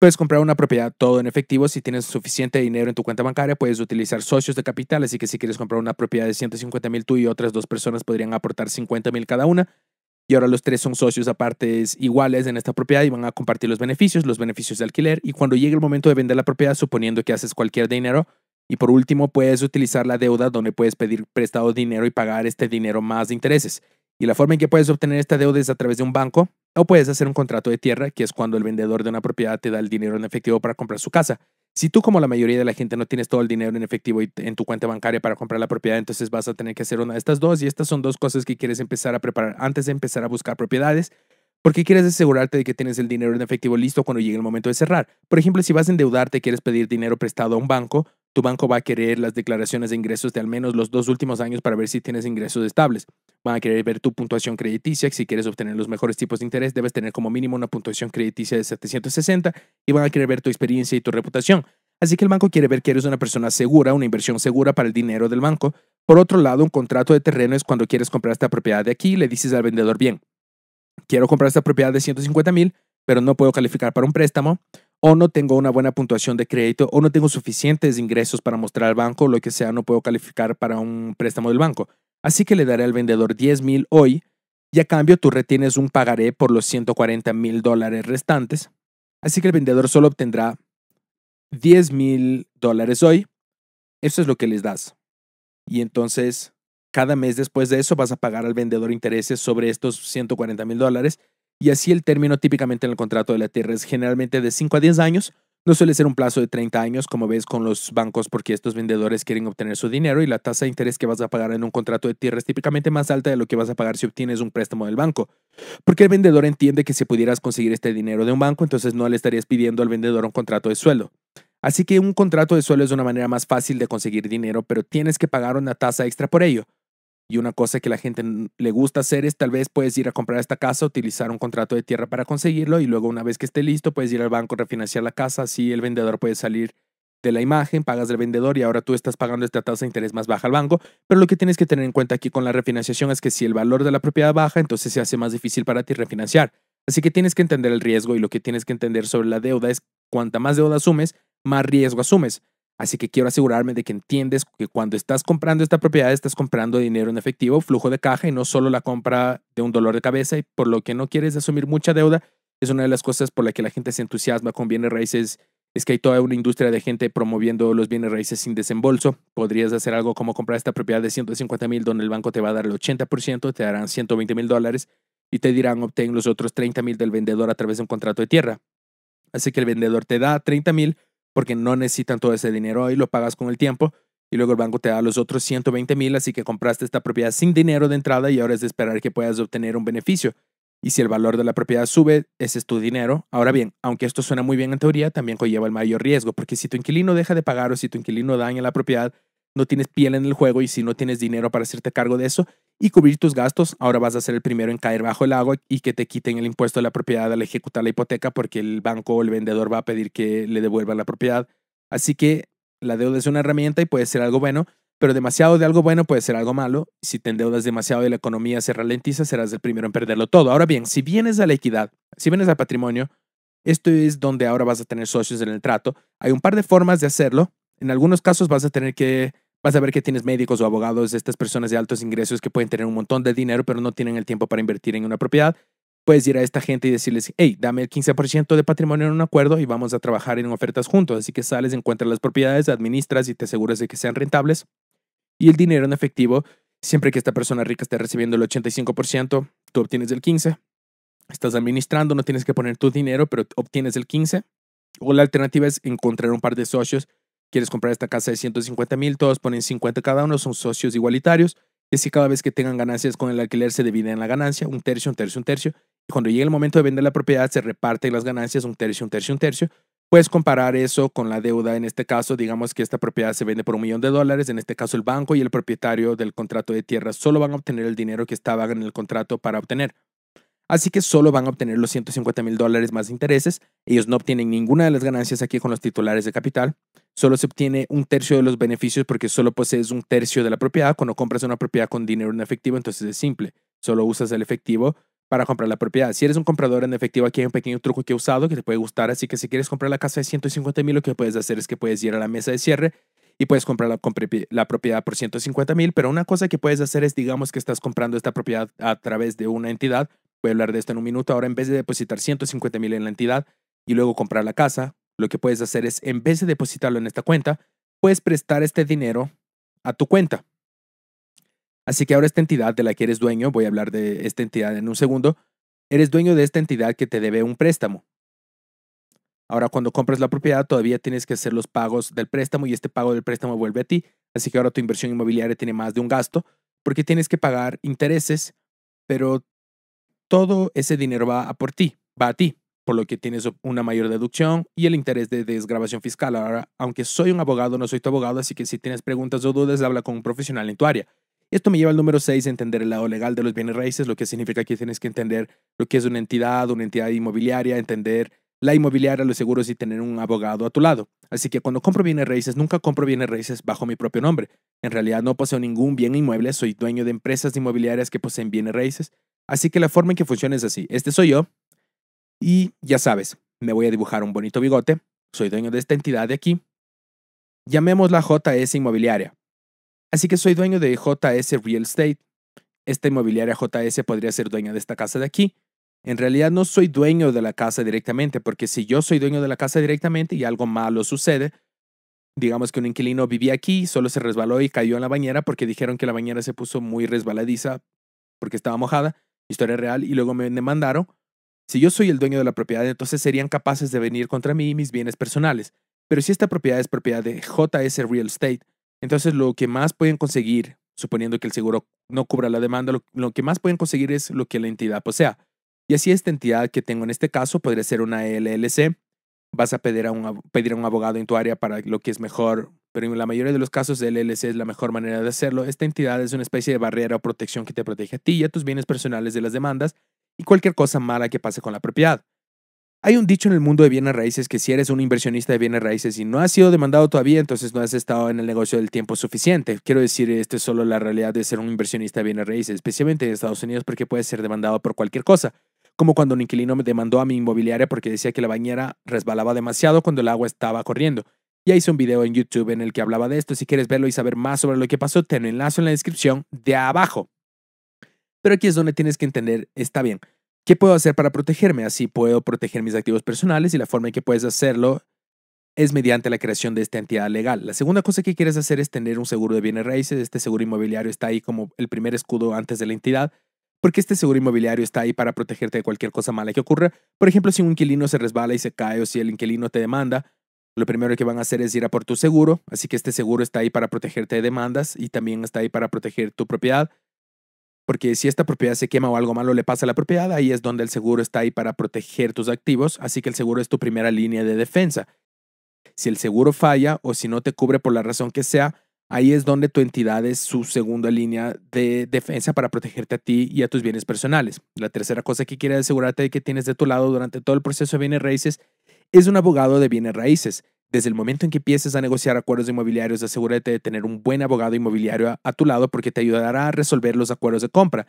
Puedes comprar una propiedad todo en efectivo. Si tienes suficiente dinero en tu cuenta bancaria, puedes utilizar socios de capital. Así que si quieres comprar una propiedad de 150 mil, tú y otras dos personas podrían aportar 50 mil cada una. Y ahora los tres son socios a partes iguales en esta propiedad y van a compartir los beneficios, los beneficios de alquiler. Y cuando llegue el momento de vender la propiedad, suponiendo que haces cualquier dinero, y por último, puedes utilizar la deuda donde puedes pedir prestado dinero y pagar este dinero más de intereses. Y la forma en que puedes obtener esta deuda es a través de un banco, o puedes hacer un contrato de tierra, que es cuando el vendedor de una propiedad te da el dinero en efectivo para comprar su casa. Si tú, como la mayoría de la gente, no tienes todo el dinero en efectivo en tu cuenta bancaria para comprar la propiedad, entonces vas a tener que hacer una de estas dos. Y estas son dos cosas que quieres empezar a preparar antes de empezar a buscar propiedades. Porque quieres asegurarte de que tienes el dinero en efectivo listo cuando llegue el momento de cerrar. Por ejemplo, si vas a endeudarte y quieres pedir dinero prestado a un banco, tu banco va a querer las declaraciones de ingresos de al menos los dos últimos años para ver si tienes ingresos estables. Van a querer ver tu puntuación crediticia. Si quieres obtener los mejores tipos de interés, debes tener como mínimo una puntuación crediticia de 760 y van a querer ver tu experiencia y tu reputación. Así que el banco quiere ver que eres una persona segura, una inversión segura para el dinero del banco. Por otro lado, un contrato de terreno es cuando quieres comprar esta propiedad de aquí y le dices al vendedor, bien, quiero comprar esta propiedad de 150 mil, pero no puedo calificar para un préstamo, o no tengo una buena puntuación de crédito, o no tengo suficientes ingresos para mostrar al banco, lo que sea, no puedo calificar para un préstamo del banco. Así que le daré al vendedor 10 mil hoy y a cambio tú retienes un pagaré por los 140 mil dólares restantes. Así que el vendedor solo obtendrá 10 mil dólares hoy. Eso es lo que les das. Y entonces cada mes después de eso vas a pagar al vendedor intereses sobre estos 140 mil dólares y así el término típicamente en el contrato de la tierra es generalmente de 5 a 10 años. No suele ser un plazo de 30 años como ves con los bancos porque estos vendedores quieren obtener su dinero y la tasa de interés que vas a pagar en un contrato de tierra es típicamente más alta de lo que vas a pagar si obtienes un préstamo del banco. Porque el vendedor entiende que si pudieras conseguir este dinero de un banco, entonces no le estarías pidiendo al vendedor un contrato de sueldo. Así que un contrato de sueldo es una manera más fácil de conseguir dinero, pero tienes que pagar una tasa extra por ello. Y una cosa que la gente le gusta hacer es tal vez puedes ir a comprar esta casa, utilizar un contrato de tierra para conseguirlo y luego una vez que esté listo puedes ir al banco, refinanciar la casa, así el vendedor puede salir de la imagen, pagas del vendedor y ahora tú estás pagando esta tasa de interés más baja al banco, pero lo que tienes que tener en cuenta aquí con la refinanciación es que si el valor de la propiedad baja, entonces se hace más difícil para ti refinanciar. Así que tienes que entender el riesgo y lo que tienes que entender sobre la deuda es cuanta más deuda asumes, más riesgo asumes. Así que quiero asegurarme de que entiendes que cuando estás comprando esta propiedad estás comprando dinero en efectivo, flujo de caja y no solo la compra de un dolor de cabeza y por lo que no quieres asumir mucha deuda. Es una de las cosas por la que la gente se entusiasma con bienes raíces. Es que hay toda una industria de gente promoviendo los bienes raíces sin desembolso. Podrías hacer algo como comprar esta propiedad de 150 mil donde el banco te va a dar el 80%, te darán 120 mil dólares y te dirán obtén los otros 30 mil del vendedor a través de un contrato de tierra. Así que el vendedor te da 30 mil porque no necesitan todo ese dinero y lo pagas con el tiempo y luego el banco te da los otros 120 mil, así que compraste esta propiedad sin dinero de entrada y ahora es de esperar que puedas obtener un beneficio. Y si el valor de la propiedad sube, ese es tu dinero. Ahora bien, aunque esto suena muy bien en teoría, también conlleva el mayor riesgo, porque si tu inquilino deja de pagar o si tu inquilino daña la propiedad, no tienes piel en el juego y si no tienes dinero para hacerte cargo de eso, y cubrir tus gastos. Ahora vas a ser el primero en caer bajo el agua y que te quiten el impuesto de la propiedad al ejecutar la hipoteca porque el banco o el vendedor va a pedir que le devuelvan la propiedad. Así que la deuda es una herramienta y puede ser algo bueno, pero demasiado de algo bueno puede ser algo malo. Si te endeudas demasiado y la economía se ralentiza, serás el primero en perderlo todo. Ahora bien, si vienes a la equidad, si vienes al patrimonio, esto es donde ahora vas a tener socios en el trato. Hay un par de formas de hacerlo. En algunos casos vas a tener que Vas a ver que tienes médicos o abogados, estas personas de altos ingresos que pueden tener un montón de dinero, pero no tienen el tiempo para invertir en una propiedad. Puedes ir a esta gente y decirles, hey, dame el 15% de patrimonio en un acuerdo y vamos a trabajar en ofertas juntos. Así que sales, encuentras las propiedades, administras y te aseguras de que sean rentables. Y el dinero en efectivo, siempre que esta persona rica esté recibiendo el 85%, tú obtienes el 15%. Estás administrando, no tienes que poner tu dinero, pero obtienes el 15%. O la alternativa es encontrar un par de socios quieres comprar esta casa de 150 mil, todos ponen 50 cada uno, son socios igualitarios. Es si cada vez que tengan ganancias con el alquiler se dividen la ganancia, un tercio, un tercio, un tercio. Y cuando llegue el momento de vender la propiedad se reparten las ganancias, un tercio, un tercio, un tercio. Puedes comparar eso con la deuda. En este caso, digamos que esta propiedad se vende por un millón de dólares. En este caso, el banco y el propietario del contrato de tierra solo van a obtener el dinero que estaba en el contrato para obtener. Así que solo van a obtener los 150 mil dólares más intereses. Ellos no obtienen ninguna de las ganancias aquí con los titulares de capital. Solo se obtiene un tercio de los beneficios porque solo posees un tercio de la propiedad. Cuando compras una propiedad con dinero en efectivo, entonces es simple. Solo usas el efectivo para comprar la propiedad. Si eres un comprador en efectivo, aquí hay un pequeño truco que he usado que te puede gustar. Así que si quieres comprar la casa de 150 mil, lo que puedes hacer es que puedes ir a la mesa de cierre y puedes comprar la, propiedad por 150 mil, pero una cosa que puedes hacer es, digamos que estás comprando esta propiedad a través de una entidad, voy a hablar de esto en un minuto, ahora en vez de depositar 150 mil en la entidad y luego comprar la casa, lo que puedes hacer es, en vez de depositarlo en esta cuenta, puedes prestar este dinero a tu cuenta. Así que ahora esta entidad de la que eres dueño, voy a hablar de esta entidad en un segundo, eres dueño de esta entidad que te debe un préstamo. Ahora cuando compras la propiedad todavía tienes que hacer los pagos del préstamo y este pago del préstamo vuelve a ti, así que ahora tu inversión inmobiliaria tiene más de un gasto porque tienes que pagar intereses, pero todo ese dinero va a por ti, va a ti, por lo que tienes una mayor deducción y el interés de desgrabación fiscal. Ahora, aunque soy un abogado, no soy tu abogado, así que si tienes preguntas o dudas, habla con un profesional en tu área. Esto me lleva al número 6, entender el lado legal de los bienes raíces, lo que significa que tienes que entender lo que es una entidad, una entidad inmobiliaria, entender la inmobiliaria, los seguros y tener un abogado a tu lado. Así que cuando compro bienes raíces, nunca compro bienes raíces bajo mi propio nombre. En realidad no poseo ningún bien inmueble, soy dueño de empresas inmobiliarias que poseen bienes raíces, Así que la forma en que funciona es así. Este soy yo y ya sabes, me voy a dibujar un bonito bigote. Soy dueño de esta entidad de aquí. Llamémosla JS Inmobiliaria. Así que soy dueño de JS Real Estate. Esta inmobiliaria JS podría ser dueña de esta casa de aquí. En realidad no soy dueño de la casa directamente, porque si yo soy dueño de la casa directamente y algo malo sucede, digamos que un inquilino vivía aquí, solo se resbaló y cayó en la bañera porque dijeron que la bañera se puso muy resbaladiza porque estaba mojada, historia real, y luego me demandaron, si yo soy el dueño de la propiedad, entonces serían capaces de venir contra mí y mis bienes personales. Pero si esta propiedad es propiedad de JS Real Estate, entonces lo que más pueden conseguir, suponiendo que el seguro no cubra la demanda, lo, que más pueden conseguir es lo que la entidad posea. Y así esta entidad que tengo en este caso podría ser una LLC. Vas a pedir a un, pedir a un abogado en tu área para lo que es mejor pero en la mayoría de los casos el LLC es la mejor manera de hacerlo. Esta entidad es una especie de barrera o protección que te protege a ti y a tus bienes personales de las demandas y cualquier cosa mala que pase con la propiedad. Hay un dicho en el mundo de bienes raíces que si eres un inversionista de bienes raíces y no has sido demandado todavía, entonces no has estado en el negocio del tiempo suficiente. Quiero decir, esto es solo la realidad de ser un inversionista de bienes raíces, especialmente en Estados Unidos porque puedes ser demandado por cualquier cosa. Como cuando un inquilino me demandó a mi inmobiliaria porque decía que la bañera resbalaba demasiado cuando el agua estaba corriendo. Ya hice un video en YouTube en el que hablaba de esto. Si quieres verlo y saber más sobre lo que pasó, te lo enlazo en la descripción de abajo. Pero aquí es donde tienes que entender, está bien, ¿qué puedo hacer para protegerme? Así puedo proteger mis activos personales y la forma en que puedes hacerlo es mediante la creación de esta entidad legal. La segunda cosa que quieres hacer es tener un seguro de bienes raíces. Este seguro inmobiliario está ahí como el primer escudo antes de la entidad, porque este seguro inmobiliario está ahí para protegerte de cualquier cosa mala que ocurra. Por ejemplo, si un inquilino se resbala y se cae o si el inquilino te demanda, lo primero que van a hacer es ir a por tu seguro, así que este seguro está ahí para protegerte de demandas y también está ahí para proteger tu propiedad, porque si esta propiedad se quema o algo malo le pasa a la propiedad, ahí es donde el seguro está ahí para proteger tus activos, así que el seguro es tu primera línea de defensa. Si el seguro falla o si no te cubre por la razón que sea, ahí es donde tu entidad es su segunda línea de defensa para protegerte a ti y a tus bienes personales. La tercera cosa que quiere asegurarte de que tienes de tu lado durante todo el proceso de bienes raíces es un abogado de bienes raíces. Desde el momento en que empieces a negociar acuerdos inmobiliarios, asegúrate de tener un buen abogado inmobiliario a, tu lado porque te ayudará a resolver los acuerdos de compra.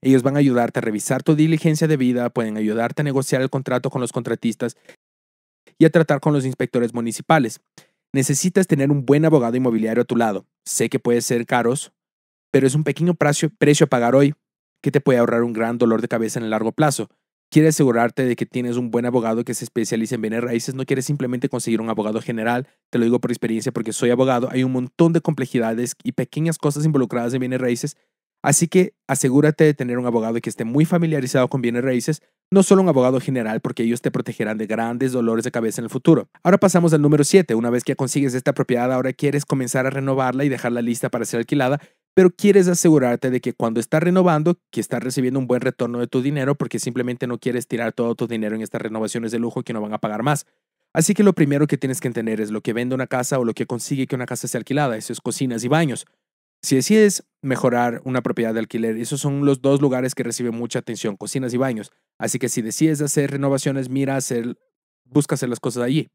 Ellos van a ayudarte a revisar tu diligencia de vida, pueden ayudarte a negociar el contrato con los contratistas y a tratar con los inspectores municipales. Necesitas tener un buen abogado inmobiliario a tu lado. Sé que puede ser caros, pero es un pequeño precio a pagar hoy que te puede ahorrar un gran dolor de cabeza en el largo plazo. Quiere asegurarte de que tienes un buen abogado que se especialice en bienes raíces. No quieres simplemente conseguir un abogado general. Te lo digo por experiencia porque soy abogado. Hay un montón de complejidades y pequeñas cosas involucradas en bienes raíces. Así que asegúrate de tener un abogado que esté muy familiarizado con bienes raíces, no solo un abogado general, porque ellos te protegerán de grandes dolores de cabeza en el futuro. Ahora pasamos al número 7. Una vez que consigues esta propiedad, ahora quieres comenzar a renovarla y dejarla lista para ser alquilada, pero quieres asegurarte de que cuando estás renovando, que estás recibiendo un buen retorno de tu dinero porque simplemente no quieres tirar todo tu dinero en estas renovaciones de lujo que no van a pagar más. Así que lo primero que tienes que entender es lo que vende una casa o lo que consigue que una casa sea alquilada, eso es cocinas y baños. Si decides mejorar una propiedad de alquiler, esos son los dos lugares que reciben mucha atención, cocinas y baños. Así que si decides hacer renovaciones, mira hacer, busca hacer las cosas allí.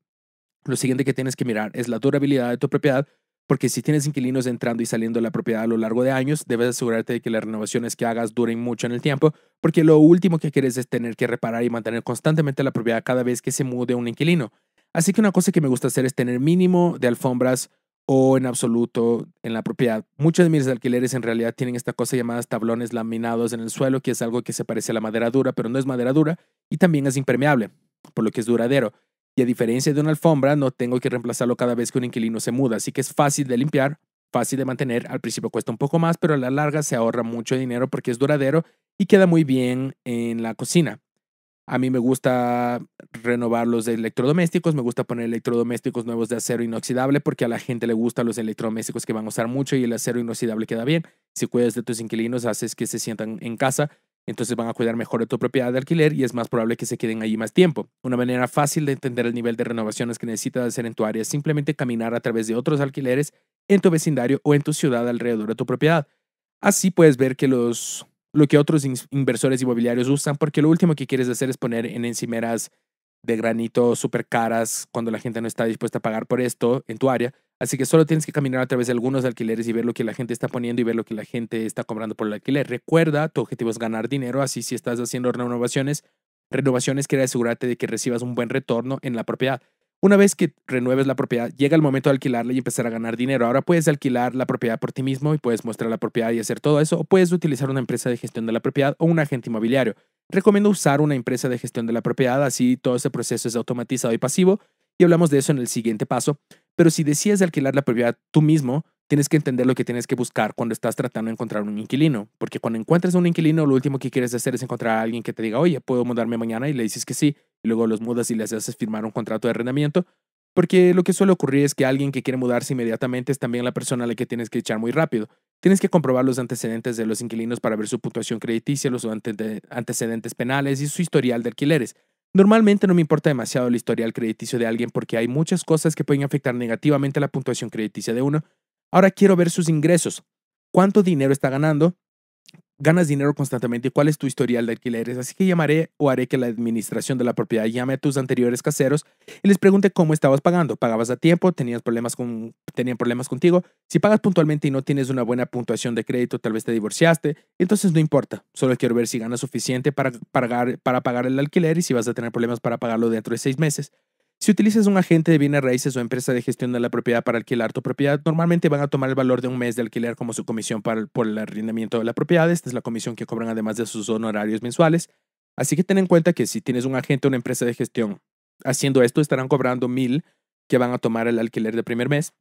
Lo siguiente que tienes que mirar es la durabilidad de tu propiedad porque si tienes inquilinos entrando y saliendo de la propiedad a lo largo de años, debes asegurarte de que las renovaciones que hagas duren mucho en el tiempo, porque lo último que quieres es tener que reparar y mantener constantemente la propiedad cada vez que se mude un inquilino. Así que una cosa que me gusta hacer es tener mínimo de alfombras o en absoluto en la propiedad. Muchos de mis alquileres en realidad tienen esta cosa llamada tablones laminados en el suelo, que es algo que se parece a la madera dura, pero no es madera dura y también es impermeable, por lo que es duradero. Y a diferencia de una alfombra, no tengo que reemplazarlo cada vez que un inquilino se muda, así que es fácil de limpiar, fácil de mantener. Al principio cuesta un poco más, pero a la larga se ahorra mucho dinero porque es duradero y queda muy bien en la cocina. A mí me gusta renovar los electrodomésticos, me gusta poner electrodomésticos nuevos de acero inoxidable porque a la gente le gustan los electrodomésticos que van a usar mucho y el acero inoxidable queda bien. Si cuidas de tus inquilinos, haces que se sientan en casa entonces van a cuidar mejor de tu propiedad de alquiler y es más probable que se queden allí más tiempo. Una manera fácil de entender el nivel de renovaciones que necesitas hacer en tu área es simplemente caminar a través de otros alquileres en tu vecindario o en tu ciudad alrededor de tu propiedad. Así puedes ver que los, lo que otros inversores inmobiliarios usan porque lo último que quieres hacer es poner en encimeras de granito súper caras cuando la gente no está dispuesta a pagar por esto en tu área Así que solo tienes que caminar a través de algunos alquileres y ver lo que la gente está poniendo y ver lo que la gente está cobrando por el alquiler. Recuerda, tu objetivo es ganar dinero, así si estás haciendo renovaciones, renovaciones quiere asegurarte de que recibas un buen retorno en la propiedad. Una vez que renueves la propiedad, llega el momento de alquilarla y empezar a ganar dinero. Ahora puedes alquilar la propiedad por ti mismo y puedes mostrar la propiedad y hacer todo eso, o puedes utilizar una empresa de gestión de la propiedad o un agente inmobiliario. Recomiendo usar una empresa de gestión de la propiedad, así todo ese proceso es automatizado y pasivo, y hablamos de eso en el siguiente paso. Pero si decides alquilar la propiedad tú mismo, tienes que entender lo que tienes que buscar cuando estás tratando de encontrar un inquilino. Porque cuando encuentras un inquilino, lo último que quieres hacer es encontrar a alguien que te diga, oye, ¿puedo mudarme mañana? Y le dices que sí. Y luego los mudas y les haces firmar un contrato de arrendamiento. Porque lo que suele ocurrir es que alguien que quiere mudarse inmediatamente es también la persona a la que tienes que echar muy rápido. Tienes que comprobar los antecedentes de los inquilinos para ver su puntuación crediticia, los antecedentes penales y su historial de alquileres. Normalmente no me importa demasiado el historial crediticio de alguien porque hay muchas cosas que pueden afectar negativamente la puntuación crediticia de uno. Ahora quiero ver sus ingresos. ¿Cuánto dinero está ganando? ganas dinero constantemente, y cuál es tu historial de alquileres, así que llamaré o haré que la administración de la propiedad llame a tus anteriores caseros y les pregunte cómo estabas pagando, pagabas a tiempo, tenías problemas con, tenían problemas contigo, si pagas puntualmente y no tienes una buena puntuación de crédito, tal vez te divorciaste, entonces no importa, solo quiero ver si ganas suficiente para, para pagar el alquiler y si vas a tener problemas para pagarlo dentro de seis meses. Si utilizas un agente de bienes raíces o empresa de gestión de la propiedad para alquilar tu propiedad, normalmente van a tomar el valor de un mes de alquiler como su comisión por el arrendamiento de la propiedad. Esta es la comisión que cobran además de sus honorarios mensuales. Así que ten en cuenta que si tienes un agente o una empresa de gestión haciendo esto, estarán cobrando mil que van a tomar el alquiler de primer mes,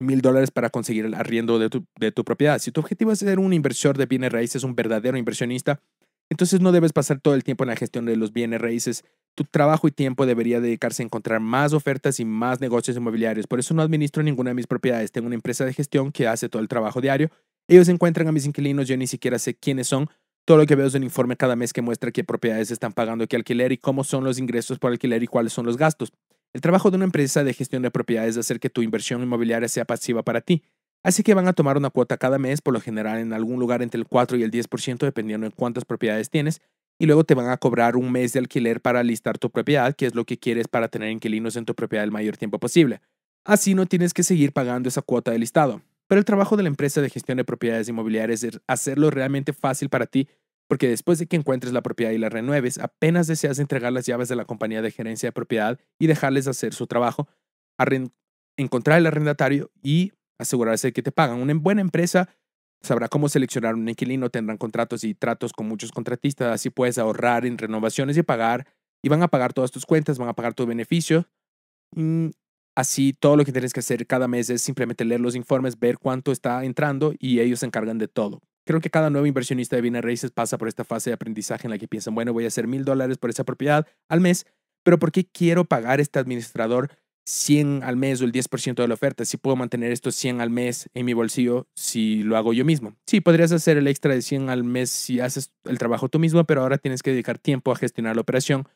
mil dólares para conseguir el arriendo de tu, de tu propiedad. Si tu objetivo es ser un inversor de bienes raíces, un verdadero inversionista, entonces no debes pasar todo el tiempo en la gestión de los bienes raíces tu trabajo y tiempo debería dedicarse a encontrar más ofertas y más negocios inmobiliarios. Por eso no administro ninguna de mis propiedades. Tengo una empresa de gestión que hace todo el trabajo diario. Ellos encuentran a mis inquilinos, yo ni siquiera sé quiénes son. Todo lo que veo es un informe cada mes que muestra qué propiedades están pagando qué alquiler y cómo son los ingresos por alquiler y cuáles son los gastos. El trabajo de una empresa de gestión de propiedades es hacer que tu inversión inmobiliaria sea pasiva para ti. Así que van a tomar una cuota cada mes, por lo general en algún lugar entre el 4 y el 10%, dependiendo de cuántas propiedades tienes, y luego te van a cobrar un mes de alquiler para listar tu propiedad, que es lo que quieres para tener inquilinos en tu propiedad el mayor tiempo posible. Así no tienes que seguir pagando esa cuota de listado. Pero el trabajo de la empresa de gestión de propiedades inmobiliarias es hacerlo realmente fácil para ti, porque después de que encuentres la propiedad y la renueves, apenas deseas entregar las llaves de la compañía de gerencia de propiedad y dejarles hacer su trabajo, encontrar el arrendatario y asegurarse de que te pagan. Una buena empresa Sabrá cómo seleccionar un inquilino, tendrán contratos y tratos con muchos contratistas, así puedes ahorrar en renovaciones y pagar, y van a pagar todas tus cuentas, van a pagar tu beneficio. Mm, así todo lo que tienes que hacer cada mes es simplemente leer los informes, ver cuánto está entrando y ellos se encargan de todo. Creo que cada nuevo inversionista de bienes raíces pasa por esta fase de aprendizaje en la que piensan, bueno, voy a hacer mil dólares por esa propiedad al mes, pero ¿por qué quiero pagar este administrador 100 al mes o el 10% de la oferta, si puedo mantener estos 100 al mes en mi bolsillo si lo hago yo mismo. Sí, podrías hacer el extra de 100 al mes si haces el trabajo tú mismo, pero ahora tienes que dedicar tiempo a gestionar la operación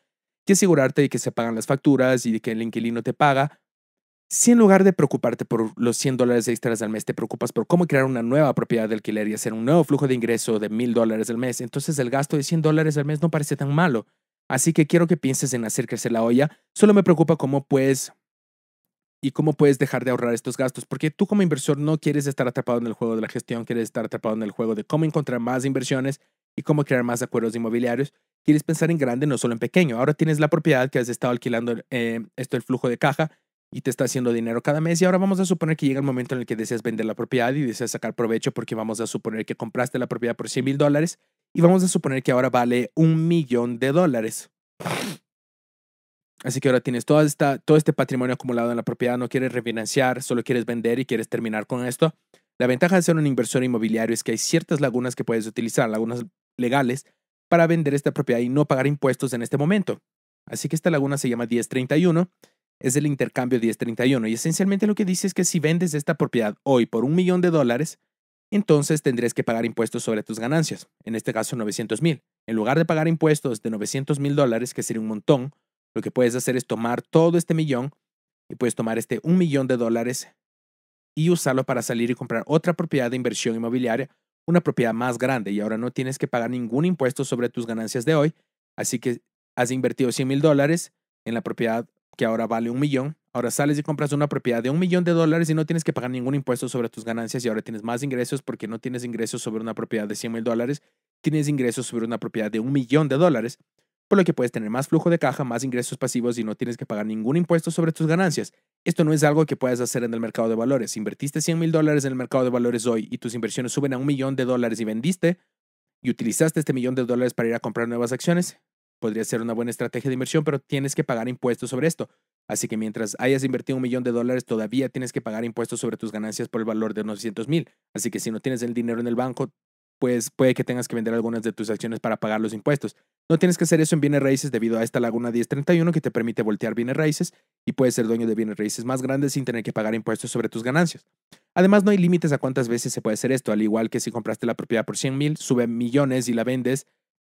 y asegurarte de que se pagan las facturas y de que el inquilino te paga. Si en lugar de preocuparte por los 100 dólares extras al mes, te preocupas por cómo crear una nueva propiedad de alquiler y hacer un nuevo flujo de ingreso de 1000 dólares al mes, entonces el gasto de 100 dólares al mes no parece tan malo. Así que quiero que pienses en hacer crecer la olla. Solo me preocupa cómo puedes y cómo puedes dejar de ahorrar estos gastos, porque tú como inversor no quieres estar atrapado en el juego de la gestión, quieres estar atrapado en el juego de cómo encontrar más inversiones y cómo crear más acuerdos inmobiliarios. Quieres pensar en grande, no solo en pequeño. Ahora tienes la propiedad que has estado alquilando eh, esto, el flujo de caja, y te está haciendo dinero cada mes. Y ahora vamos a suponer que llega el momento en el que deseas vender la propiedad y deseas sacar provecho porque vamos a suponer que compraste la propiedad por 100 mil dólares y vamos a suponer que ahora vale un millón de dólares. Así que ahora tienes toda esta, todo este patrimonio acumulado en la propiedad, no quieres refinanciar, solo quieres vender y quieres terminar con esto. La ventaja de ser un inversor inmobiliario es que hay ciertas lagunas que puedes utilizar, lagunas legales, para vender esta propiedad y no pagar impuestos en este momento. Así que esta laguna se llama 1031, es el intercambio 1031 y esencialmente lo que dice es que si vendes esta propiedad hoy por un millón de dólares, entonces tendrías que pagar impuestos sobre tus ganancias, en este caso 900 mil. En lugar de pagar impuestos de 900 mil dólares, que sería un montón, lo que puedes hacer es tomar todo este millón y puedes tomar este un millón de dólares y usarlo para salir y comprar otra propiedad de inversión inmobiliaria, una propiedad más grande y ahora no tienes que pagar ningún impuesto sobre tus ganancias de hoy. Así que has invertido 100 mil dólares en la propiedad que ahora vale un millón. Ahora sales y compras una propiedad de un millón de dólares y no tienes que pagar ningún impuesto sobre tus ganancias y ahora tienes más ingresos porque no tienes ingresos sobre una propiedad de 100 mil dólares, tienes ingresos sobre una propiedad de un millón de dólares por lo que puedes tener más flujo de caja, más ingresos pasivos y no tienes que pagar ningún impuesto sobre tus ganancias. Esto no es algo que puedas hacer en el mercado de valores. invertiste 100 mil dólares en el mercado de valores hoy y tus inversiones suben a un millón de dólares y vendiste y utilizaste este millón de dólares para ir a comprar nuevas acciones, podría ser una buena estrategia de inversión, pero tienes que pagar impuestos sobre esto. Así que mientras hayas invertido un millón de dólares, todavía tienes que pagar impuestos sobre tus ganancias por el valor de 900 mil. Así que si no tienes el dinero en el banco, pues puede que tengas que vender algunas de tus acciones para pagar los impuestos. No tienes que hacer eso en bienes raíces debido a esta laguna 1031 que te permite voltear bienes raíces y puedes ser dueño de bienes raíces más grandes sin tener que pagar impuestos sobre tus ganancias. Además, no hay límites a cuántas veces se puede hacer esto, al igual que si compraste la propiedad por 100 mil, sube millones y la vendes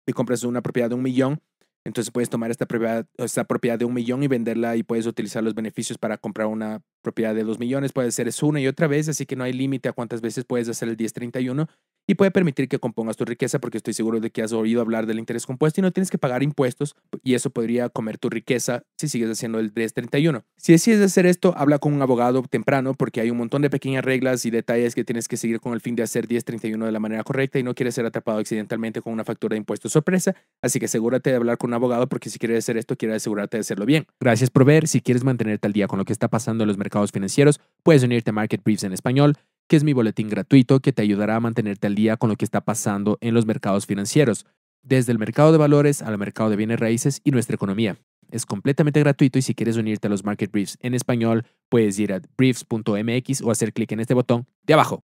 y compras una propiedad de un millón, entonces puedes tomar esta propiedad, esta propiedad de un millón y venderla y puedes utilizar los beneficios para comprar una propiedad de dos millones. Puede ser eso una y otra vez, así que no hay límite a cuántas veces puedes hacer el 1031 y puede permitir que compongas tu riqueza porque estoy seguro de que has oído hablar del interés compuesto y no tienes que pagar impuestos y eso podría comer tu riqueza si sigues haciendo el 1031. Si decides hacer esto, habla con un abogado temprano porque hay un montón de pequeñas reglas y detalles que tienes que seguir con el fin de hacer 1031 de la manera correcta y no quieres ser atrapado accidentalmente con una factura de impuestos sorpresa, así que asegúrate de hablar con un abogado porque si quieres hacer esto, quieres asegurarte de hacerlo bien. Gracias por ver. Si quieres mantenerte al día con lo que está pasando en los mercados financieros, puedes unirte a Market Briefs en español que es mi boletín gratuito que te ayudará a mantenerte al día con lo que está pasando en los mercados financieros, desde el mercado de valores al mercado de bienes raíces y nuestra economía. Es completamente gratuito y si quieres unirte a los Market Briefs en español, puedes ir a briefs.mx o hacer clic en este botón de abajo.